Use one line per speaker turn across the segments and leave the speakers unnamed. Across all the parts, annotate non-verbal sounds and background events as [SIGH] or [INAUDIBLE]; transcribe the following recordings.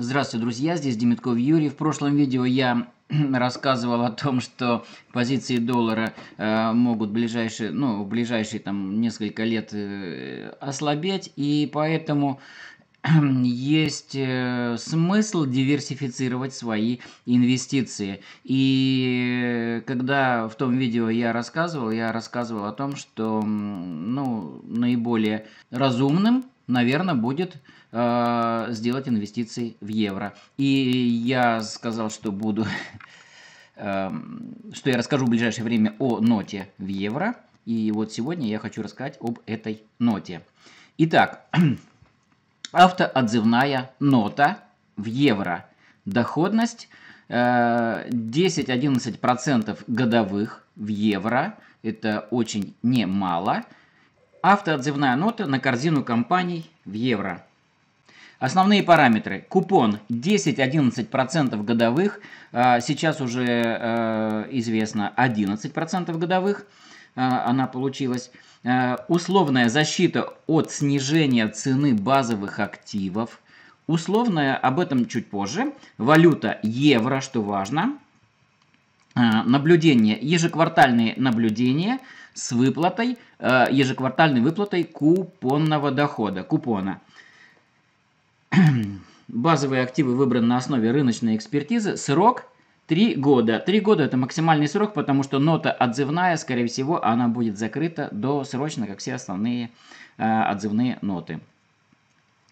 Здравствуйте, друзья, здесь Демитков Юрий. В прошлом видео я [CLEARS THROAT] рассказывал о том, что позиции доллара э, могут ближайшие, ну, в ближайшие там несколько лет э, ослабеть, и поэтому [CLEARS THROAT] есть э, смысл диверсифицировать свои инвестиции. И э, когда в том видео я рассказывал, я рассказывал о том, что ну, наиболее разумным, наверное, будет э, сделать инвестиции в евро. И я сказал, что буду, [LAUGHS] э, что я расскажу в ближайшее время о ноте в евро. И вот сегодня я хочу рассказать об этой ноте. Итак, [CLEARS THROAT] автоотзывная нота в евро. Доходность 10-11% э, годовых в евро. Это очень немало. Автоотзывная нота на корзину компаний в евро. Основные параметры. Купон 10-11% годовых, а, сейчас уже э, известно 11% годовых а, она получилась. А, условная защита от снижения цены базовых активов. Условная, об этом чуть позже. Валюта евро, что важно. Наблюдение, ежеквартальные наблюдения с выплатой, ежеквартальной выплатой купонного дохода, купона – базовые активы выбраны на основе рыночной экспертизы. Срок 3 года. 3 года это максимальный срок, потому что нота отзывная, скорее всего, она будет закрыта досрочно, как все основные э, отзывные ноты.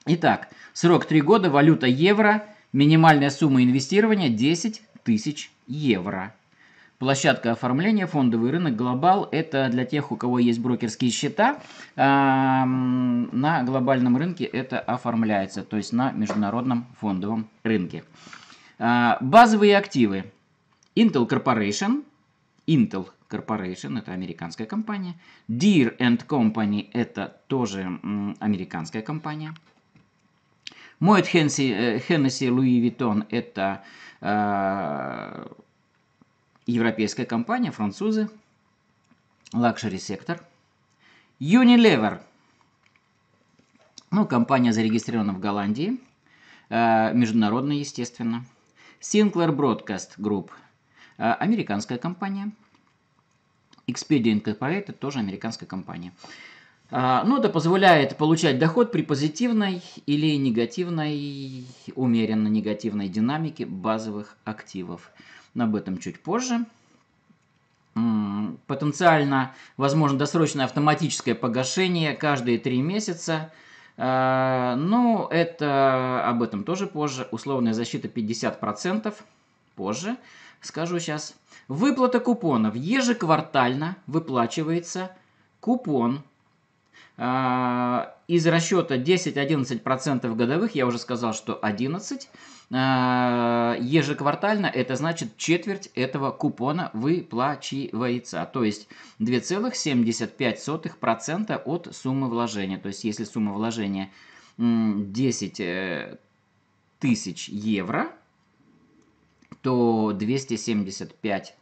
Итак, срок 3 года, валюта евро, минимальная сумма инвестирования 10 тысяч евро. Площадка оформления, фондовый рынок, глобал – это для тех, у кого есть брокерские счета. На глобальном рынке это оформляется, то есть на международном фондовом рынке. А, базовые активы. Intel Corporation. Intel Corporation – это американская компания. Deer and Company – это тоже американская компания. Моет э, Hennessy Louis Vuitton это а, Европейская компания, французы, лакшери сектор. Unilever, ну, компания зарегистрирована в Голландии, э, международная, естественно. Sinclair Broadcast Group, э, американская компания. Expedia Incorporated, тоже американская компания. Э, ну это позволяет получать доход при позитивной или негативной, умеренно негативной динамике базовых активов но об этом чуть позже. Потенциально возможно досрочное автоматическое погашение каждые три месяца. Э, ну, это об этом тоже позже. Условная защита 50% позже. Скажу сейчас. Выплата купонов. Ежеквартально выплачивается купон э, из расчета 10-11% годовых, я уже сказал, что 11, э, ежеквартально, это значит четверть этого купона выплачивается, то есть 2,75% от суммы вложения. То есть если сумма вложения 10 э, тысяч евро, то 275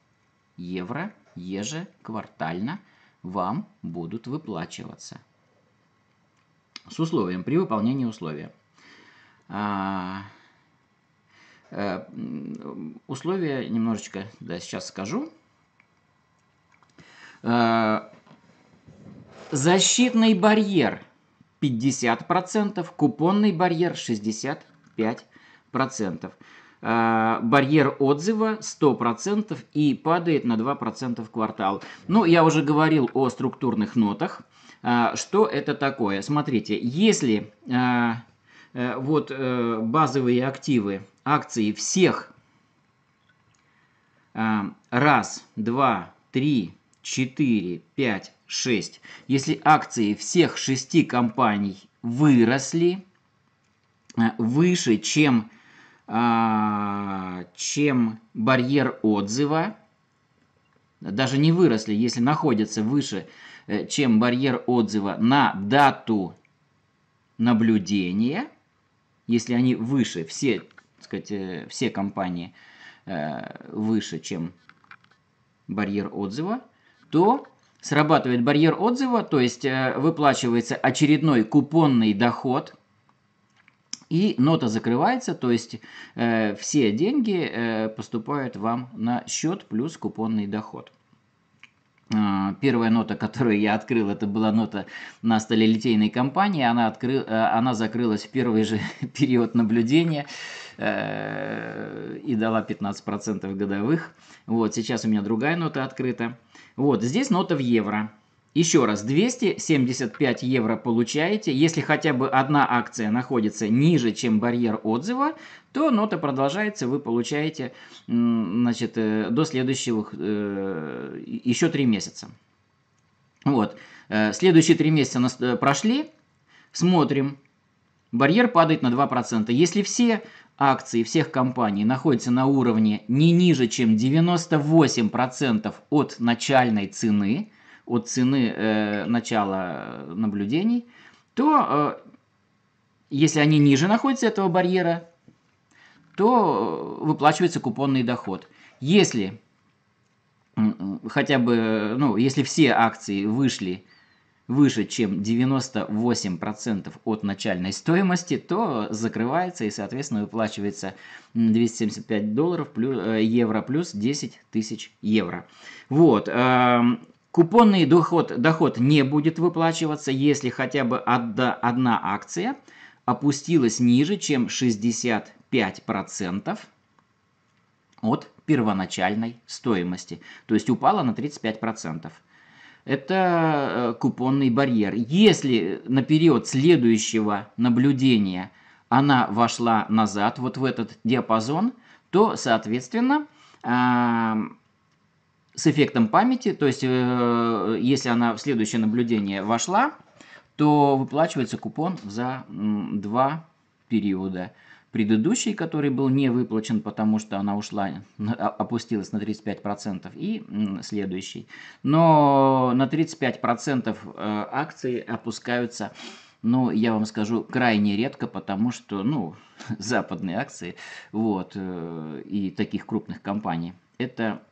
евро ежеквартально вам будут выплачиваться с условием, при выполнении условия. А, э, условия немножечко, да, сейчас скажу. А, защитный барьер 50%, купонный барьер 65%. А, барьер отзыва 100% и падает на 2% в квартал. Ну, я уже говорил о структурных нотах. А, что это такое? Смотрите, если а, э, вот э, базовые активы, акции всех а, раз, два, три, четыре, пять, шесть. Если акции всех шести компаний выросли э, выше, чем, чем барьер отзыва, даже не выросли, если находятся выше Э, чем барьер отзыва на дату наблюдения, если они выше, все, так сказать, э, все компании э, выше, чем барьер отзыва, то срабатывает барьер отзыва, то есть выплачивается очередной купонный доход, и нота закрывается, то есть все деньги поступают вам на счет плюс купонный доход. А, первая нота, [LAUGHS] которую я открыл, это была нота на столе литейной компании. Она, откры... Э, она закрылась в первый же [LAUGHS] период наблюдения э, и дала 15% годовых. Вот, сейчас у меня другая нота открыта. Вот, здесь нота в евро. Еще раз, 275 евро получаете. Если хотя бы одна акция находится ниже, чем барьер отзыва, то нота продолжается, вы получаете значит, э, до следующих э, еще 3 месяца. Вот. Э, следующие 3 месяца прошли, смотрим, барьер падает на 2%. Если все акции всех компаний находятся на уровне не ниже, чем 98% от начальной цены – от цены э, начала наблюдений, то э, если они ниже находятся этого барьера, то э, выплачивается купонный доход. Если хотя бы, ну, если все акции вышли выше, чем 98% от начальной стоимости, то закрывается и, соответственно, выплачивается 275 долларов плюс, э, евро плюс 10 тысяч евро. Вот. Эм, Купонный доход, доход не будет выплачиваться, если хотя бы одна акция опустилась ниже, чем 65% от первоначальной стоимости. То есть упала на 35%. Это э, купонный барьер. Если на период следующего наблюдения она вошла назад, вот в этот диапазон, то, соответственно, эм, с эффектом памяти, то есть э, если она в следующее наблюдение вошла, то выплачивается купон за два периода. Предыдущий, который был не выплачен, потому что она ушла, а, опустилась на 35%, и следующий. Но на 35% э, акции опускаются ну, я вам скажу, крайне редко, потому что, ну, [LAUGHS] западные акции, вот, э, и таких крупных компаний, это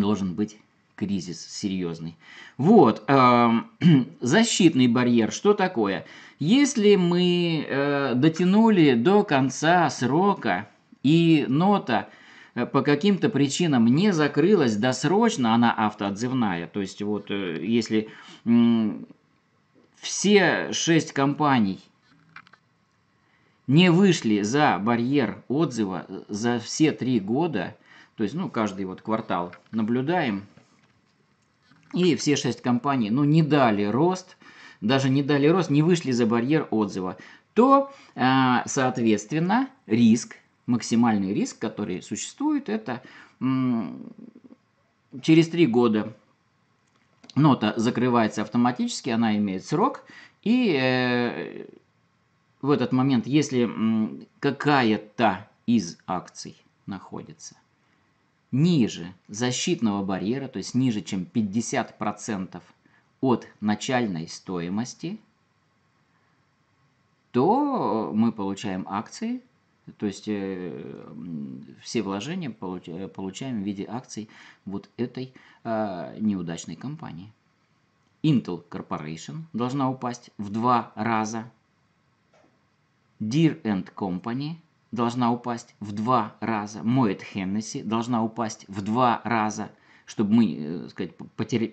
должен быть кризис серьезный. Вот, э, [CLEARS THROAT] защитный барьер, что такое? Если мы э, дотянули до конца срока и нота э, по каким-то причинам не закрылась досрочно, она автоотзывная, то есть вот э, если э, все шесть компаний не вышли за барьер отзыва за все три года – то есть, ну, каждый вот квартал наблюдаем. И все шесть компаний, ну, не дали рост, даже не дали рост, не вышли за барьер отзыва, то, а, соответственно, риск, максимальный риск, который существует, это через три года нота закрывается автоматически, она имеет срок, и э, в этот момент, если какая-то из акций находится ниже защитного барьера, то есть ниже, чем 50% от начальной стоимости, то мы получаем акции, то есть э, все вложения э, получаем в виде акций вот этой а, неудачной компании. Intel Corporation должна упасть в два раза. Deer and Company – должна упасть в два раза, Моэт Хеннесси должна упасть в два раза, чтобы мы, так э, сказать,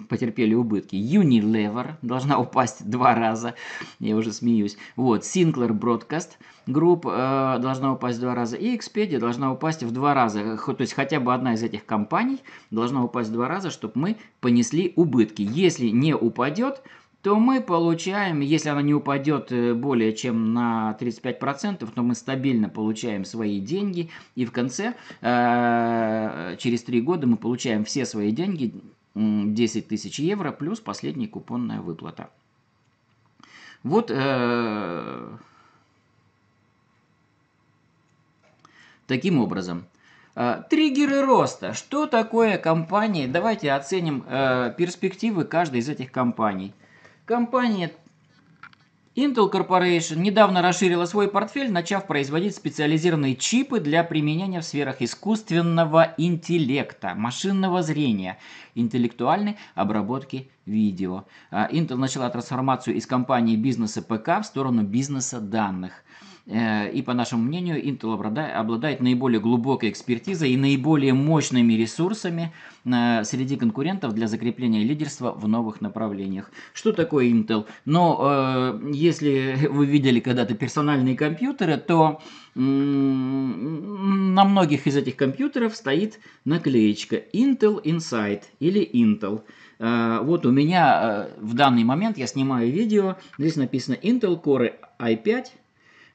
потерпели убытки. Unilever должна упасть два раза, я уже смеюсь. Вот, Sinclair Broadcast Group э, должна упасть два раза, и Expedia должна упасть в два раза. То есть хотя бы одна из этих компаний должна упасть два раза, чтобы мы понесли убытки. Если не упадет, то мы получаем, если она не упадет э, более чем на 35%, то мы стабильно получаем свои деньги, и в конце, э, через 3 года мы получаем все свои деньги, 10 тысяч евро, плюс последняя купонная выплата. Вот э, таким образом. Триггеры роста. Что такое компания? Давайте оценим перспективы каждой из этих компаний. Компания Intel Corporation недавно расширила свой портфель, начав производить специализированные чипы для применения в сферах искусственного интеллекта, машинного зрения, интеллектуальной обработки видео. А, Intel начала трансформацию из компании бизнеса ПК в сторону бизнеса данных – Э, и, по нашему мнению, Intel обладает наиболее глубокой экспертизой и наиболее мощными ресурсами э, среди конкурентов для закрепления лидерства в новых направлениях. Что такое Intel? Но ну, э, если [LAUGHS] вы видели когда-то персональные компьютеры, то на многих из этих компьютеров стоит наклеечка Intel Inside или Intel. Вот у меня в данный момент, я снимаю видео, здесь написано Intel Core i5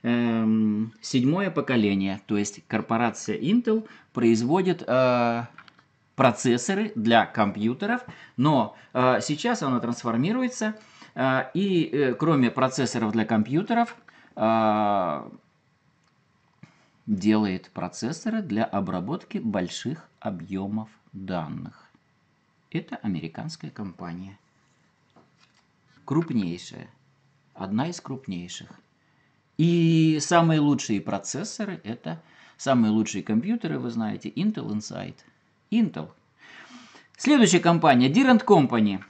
Эм, седьмое поколение, то есть корпорация Intel производит э, процессоры для компьютеров, но э, сейчас она трансформируется, э, и кроме процессоров для компьютеров делает процессоры для обработки больших объемов данных. Это американская компания. Крупнейшая. Одна из крупнейших. И самые лучшие процессоры – это самые лучшие компьютеры, вы знаете, Intel Inside. Intel. Следующая компания – Deer Company.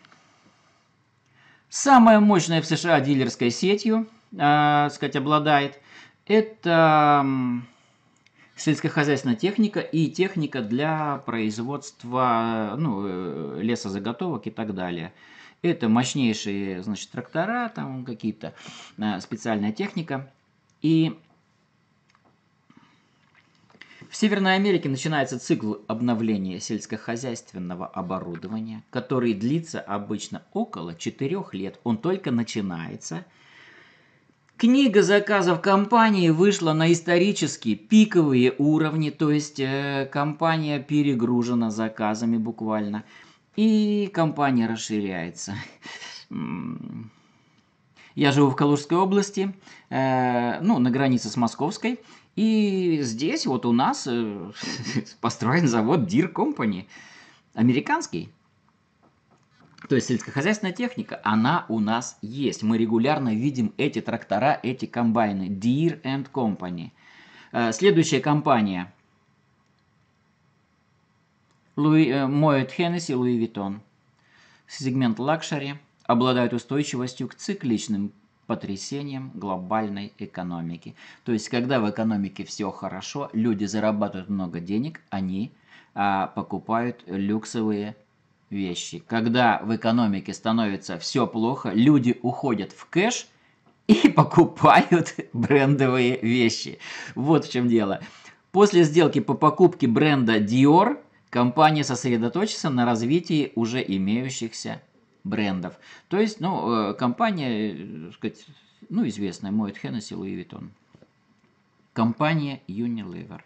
Самая мощная в США дилерской сетью, э, сказать, обладает. Это сельскохозяйственная техника и техника для производства ну, э, лесозаготовок и так далее. Это мощнейшие значит, трактора, там какие-то а, специальная техника. И в Северной Америке начинается цикл обновления сельскохозяйственного оборудования, который длится обычно около 4 лет. Он только начинается. Книга заказов компании вышла на исторические пиковые уровни, то есть э, компания перегружена заказами буквально, и компания расширяется. Я живу в Калужской области, Э, ну, на границе с Московской. И здесь вот у нас э, [LAUGHS] построен завод Deer Company, американский. То есть сельскохозяйственная техника, она у нас есть. Мы регулярно видим эти трактора, эти комбайны. Deer and Company. Э, следующая компания. Луи, э, моет Хеннесси Луи Виттон. Сегмент лакшери обладает устойчивостью к цикличным потрясением глобальной экономики. То есть, когда в экономике все хорошо, люди зарабатывают много денег, они а, покупают люксовые вещи. Когда в экономике становится все плохо, люди уходят в кэш и [LAUGHS] покупают брендовые вещи. Вот в чем дело. После сделки по покупке бренда Dior компания сосредоточится на развитии уже имеющихся брендов. То есть, ну, э, компания, э, так сказать, ну, известная, Моет Хеннесси, Луи Виттон. Компания Unilever.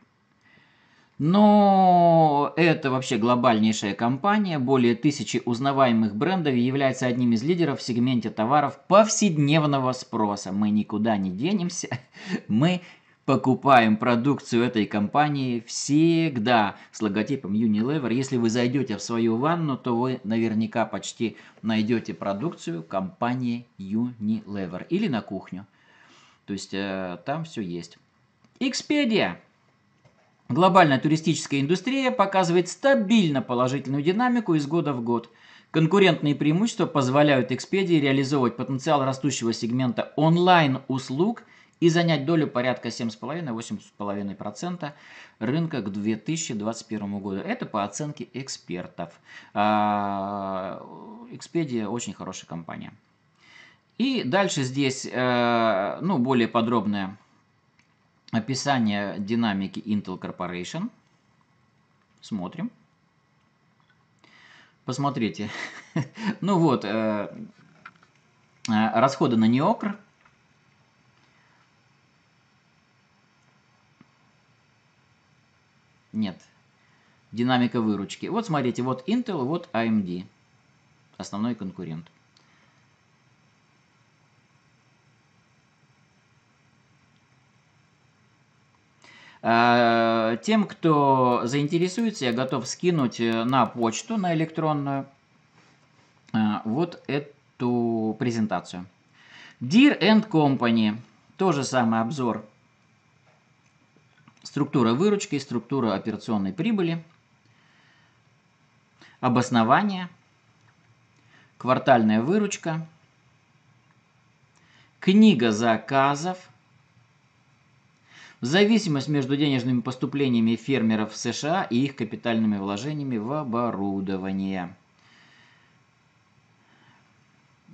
Но это вообще глобальнейшая компания. Более тысячи узнаваемых брендов является одним из лидеров в сегменте товаров повседневного спроса. Мы никуда не денемся. [LAUGHS] Мы покупаем продукцию этой компании всегда с логотипом Unilever. Если вы зайдете в свою ванну, то вы наверняка почти найдете продукцию компании Unilever или на кухню. То есть э, там все есть. Expedia. Глобальная туристическая индустрия показывает стабильно положительную динамику из года в год. Конкурентные преимущества позволяют Expedia реализовывать потенциал растущего сегмента онлайн-услуг – и занять долю порядка 7,5-8,5% рынка к 2021 году. Это по оценке экспертов. Экспедия а, очень хорошая компания. И дальше здесь э, ну, более подробное описание динамики Intel Corporation. Смотрим. Посмотрите. [LAUGHS] ну вот, э, э, расходы на неокр – Нет. Динамика выручки. Вот смотрите, вот Intel, вот AMD. Основной конкурент. А, тем, кто заинтересуется, я готов скинуть э, на почту, на электронную, э, вот эту презентацию. Deer and Company. тоже самый обзор структура выручки, структура операционной прибыли, обоснование, квартальная выручка, книга заказов, зависимость между денежными поступлениями фермеров в США и их капитальными вложениями в оборудование.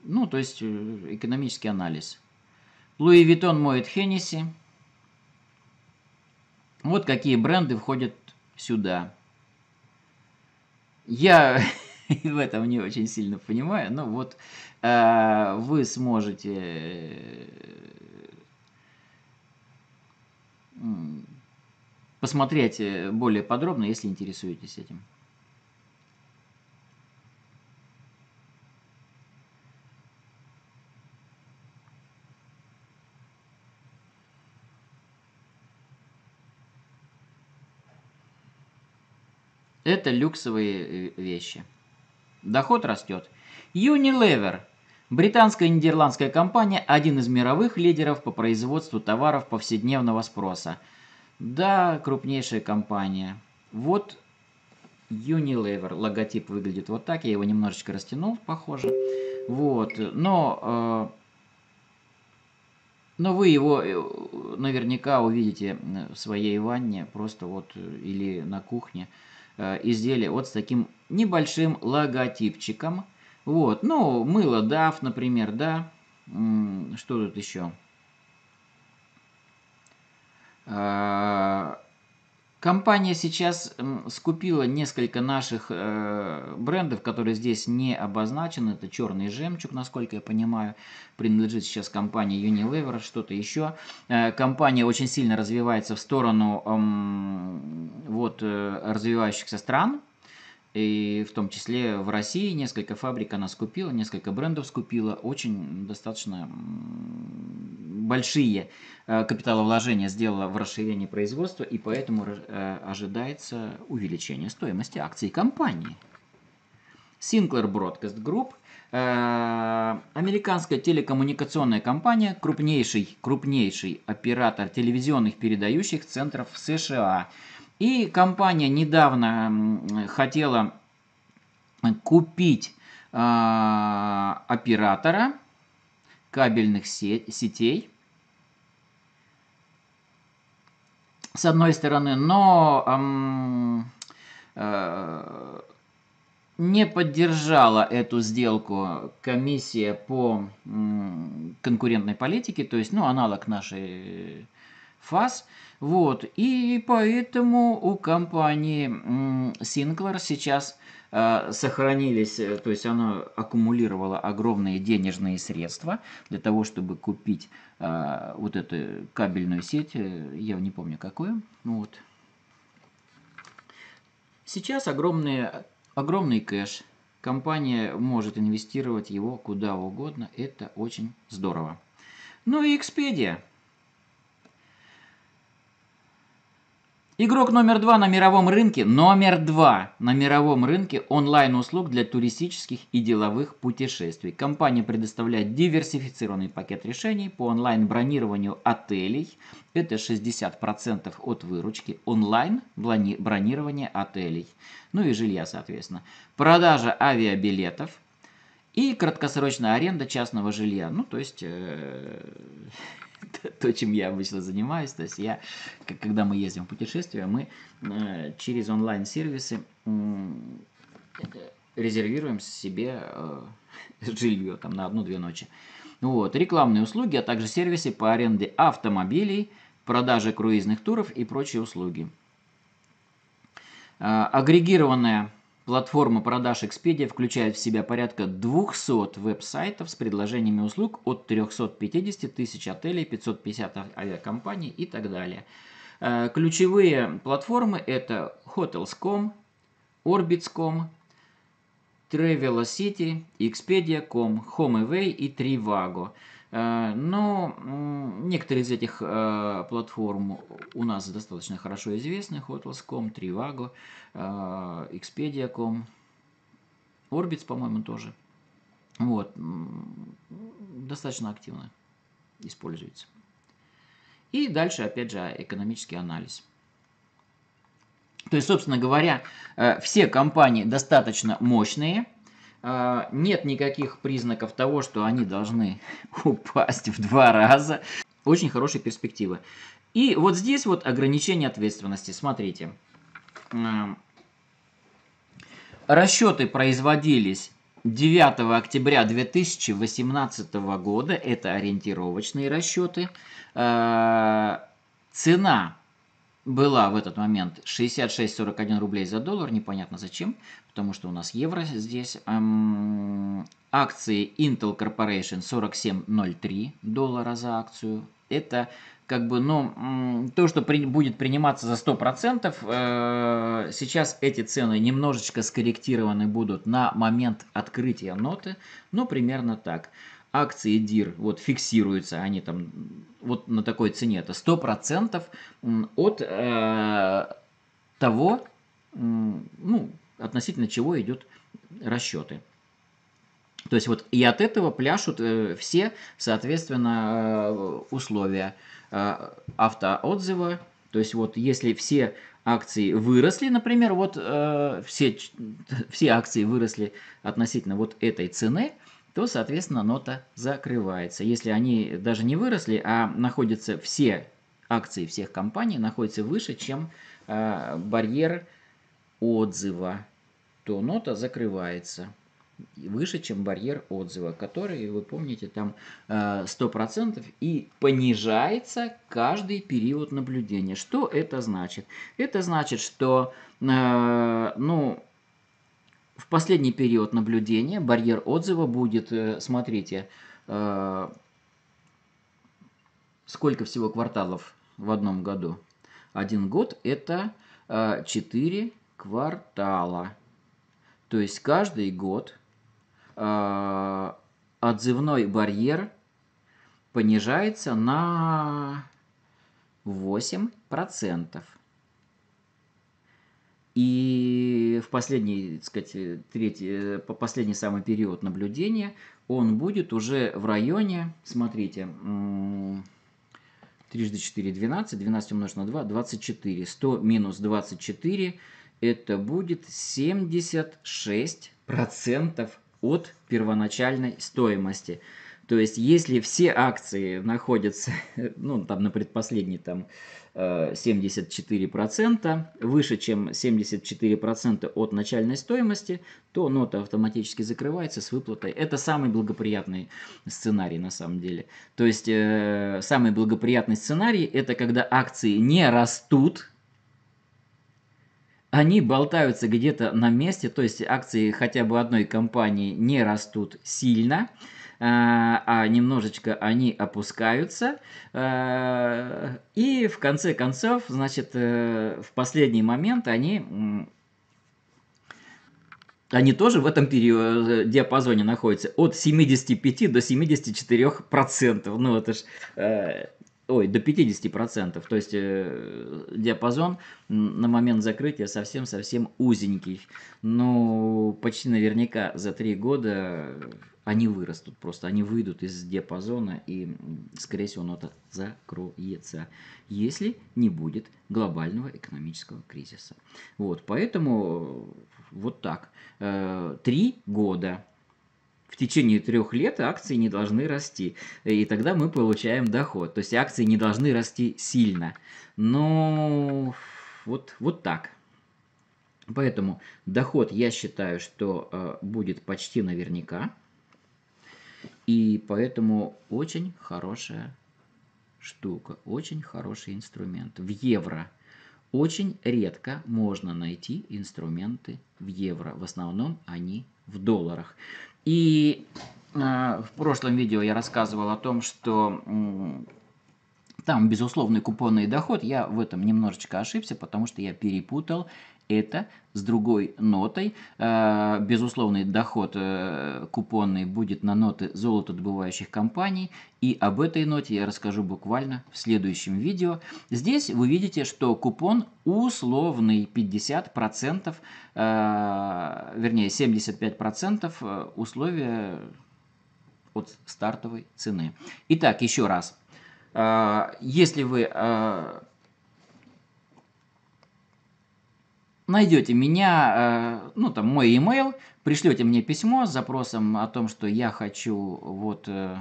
Ну, то есть э, экономический анализ. Луи Виттон, моет Хеннесси. Вот какие бренды входят сюда. Я [LAUGHS] в этом не очень сильно понимаю, но вот э, вы сможете посмотреть э, более подробно, если интересуетесь этим. Это люксовые э, вещи. Доход растет. Unilever. Британская и нидерландская компания – один из мировых лидеров по производству товаров повседневного спроса. Да, крупнейшая компания. Вот Unilever. Логотип выглядит вот так. Я его немножечко растянул, похоже. Вот. Но, э, но вы его э, наверняка увидите в своей ванне, просто вот э, или на кухне. Э, изделие вот с таким небольшим логотипчиком. Вот, ну, мыло DAF, например, да. Что тут еще? А, Компания сейчас скупила несколько наших э, брендов, которые здесь не обозначены. Это черный жемчуг, насколько я понимаю, принадлежит сейчас компании Unilever, что-то еще. Э, компания очень сильно развивается в сторону вот, э, развивающихся стран. И в том числе в России несколько фабрик она скупила, несколько брендов скупила. Очень достаточно большие э, капиталовложения сделала в расширение производства, и поэтому э, ожидается увеличение стоимости акций компании. Sinclair Broadcast Group э, – американская телекоммуникационная компания, крупнейший, крупнейший оператор телевизионных передающих центров в США. И компания недавно хотела купить оператора кабельных сетей – с одной стороны, но эм, э, не поддержала эту сделку комиссия по э, конкурентной политике, то есть, ну, аналог нашей ФАС. Вот, и поэтому у компании э, Sinclair сейчас э, Э, сохранились, э, то есть оно аккумулировало огромные денежные средства для того, чтобы купить э, вот эту кабельную сеть, я не помню какую. Ну вот. Сейчас огромные, огромный кэш, компания может инвестировать его куда угодно, это очень здорово. Ну и Expedia – Игрок номер два на мировом рынке, номер два на мировом рынке онлайн-услуг для туристических и деловых путешествий. Компания предоставляет диверсифицированный пакет решений по онлайн-бронированию отелей. Это 60% от выручки онлайн бронирование отелей, ну и жилья, соответственно. Продажа авиабилетов и краткосрочная аренда частного жилья. Ну, то есть... Э, [LAUGHS] то, чем я обычно занимаюсь. То есть я, когда мы ездим в путешествие, мы э, через онлайн-сервисы резервируем себе э, [LAUGHS] жилье там на одну-две ночи. Вот. Рекламные услуги, а также сервисы по аренде автомобилей, продаже круизных туров и прочие услуги. Э, агрегированная Платформа продаж Expedia включает в себя порядка 200 веб-сайтов с предложениями услуг от 350 тысяч отелей, 550 а-, авиакомпаний и так далее. Э, ключевые платформы это Hotels.com, Orbits.com, Travelocity, Expedia.com, HomeAway и Trivago. Э, но некоторые из этих э, платформ у нас достаточно хорошо известны. Hotels.com, Trivago, э, Expedia.com, Orbitz, по-моему, тоже. Вот. Достаточно активно используется. И дальше, опять же, экономический анализ. То есть, собственно говоря, все компании достаточно мощные – а, нет никаких признаков того, что они должны [LAUGHS] упасть в два раза. Очень хорошие перспективы. И вот здесь вот ограничение ответственности. Смотрите. Расчеты производились 9 октября 2018 года. Это ориентировочные расчеты. А, цена была в этот момент 66,41 рублей за доллар, непонятно зачем, потому что у нас евро здесь. Эм, акции Intel Corporation 47,03 доллара за акцию. Это как бы, ну, то, что при, будет приниматься за 100%, э, сейчас эти цены немножечко скорректированы будут на момент открытия ноты, ну, примерно так акции DIR вот фиксируются, они там вот на такой цене, это 100% от э, того, ну, относительно чего идет расчеты. То есть вот и от этого пляшут э, все, соответственно, э, условия э, автоотзыва. То есть вот если все акции выросли, например, вот э, все, [LAUGHS] все акции выросли относительно вот этой цены – то, соответственно, нота закрывается. Если они даже не выросли, а находятся все акции всех компаний, находятся выше, чем э, барьер отзыва, то нота закрывается выше, чем барьер отзыва, который, вы помните, там э, 100% и понижается каждый период наблюдения. Что это значит? Это значит, что э, ну, последний период наблюдения барьер отзыва будет, э, смотрите, э, сколько всего кварталов в одном году? Один год – это 4 э, квартала. То есть каждый год отзывной барьер понижается на 8%. И в последний, так сказать, э, третий, э, последний самый период наблюдения он будет уже в районе, смотрите, трижды 4, 12, 12 умножить на 2, 24. 100 минус 24 это будет 76% от первоначальной стоимости. То есть, если все акции находятся, [LAUGHS] ну, там, на предпоследней, там, 74%, э, выше, чем 74% от начальной стоимости, то нота автоматически закрывается с выплатой. Это самый благоприятный сценарий на самом деле. То есть э, самый благоприятный сценарий это когда акции не растут, они болтаются где-то на месте, то есть акции хотя бы одной компании не растут сильно, а, а немножечко они опускаются. Э, и в конце концов, значит, э, в последний момент они они тоже в этом э, диапазоне находятся от 75 до 74 процентов. Ну, это ж... ой, до 50 процентов. То есть диапазон на момент закрытия совсем-совсем узенький. Ну, почти наверняка за три года они вырастут просто, они выйдут из диапазона и, скорее всего, нота закроется, если не будет глобального экономического кризиса. Вот, поэтому э, вот так. Э, три года в течение трех лет акции не должны расти. И тогда мы получаем доход. То есть акции не должны расти сильно. Но вот, вот так. Поэтому доход, я считаю, что э, будет почти наверняка. И поэтому очень хорошая штука, очень хороший инструмент. В евро очень редко можно найти инструменты в евро. В основном они в долларах. И э, в прошлом видео я рассказывал о том, что э, там безусловный купонный доход. Я в этом немножечко ошибся, потому что я перепутал это с другой нотой. Э, безусловный доход э, купонный будет на ноты золотодобывающих компаний. И об этой ноте я расскажу буквально в следующем видео. Здесь вы видите, что купон условный 50%, э, вернее 75% условия от стартовой цены. Итак, еще раз. Если вы найдете меня, э, ну там мой email, пришлете мне письмо с запросом о том, что я хочу вот э,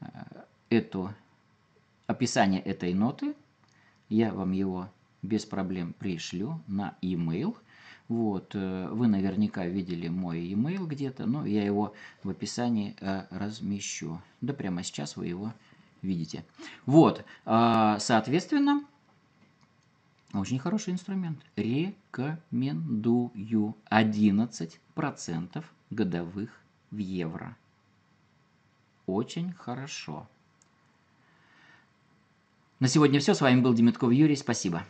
э, эту описание этой ноты. Я вам его без проблем пришлю на email. Вот, вы наверняка видели мой email где-то, но я его в описании размещу. Да прямо сейчас вы его видите. Вот, соответственно, очень хороший инструмент. Рекомендую 11% годовых в евро. Очень хорошо. На сегодня все. С вами был Демитков Юрий. Спасибо.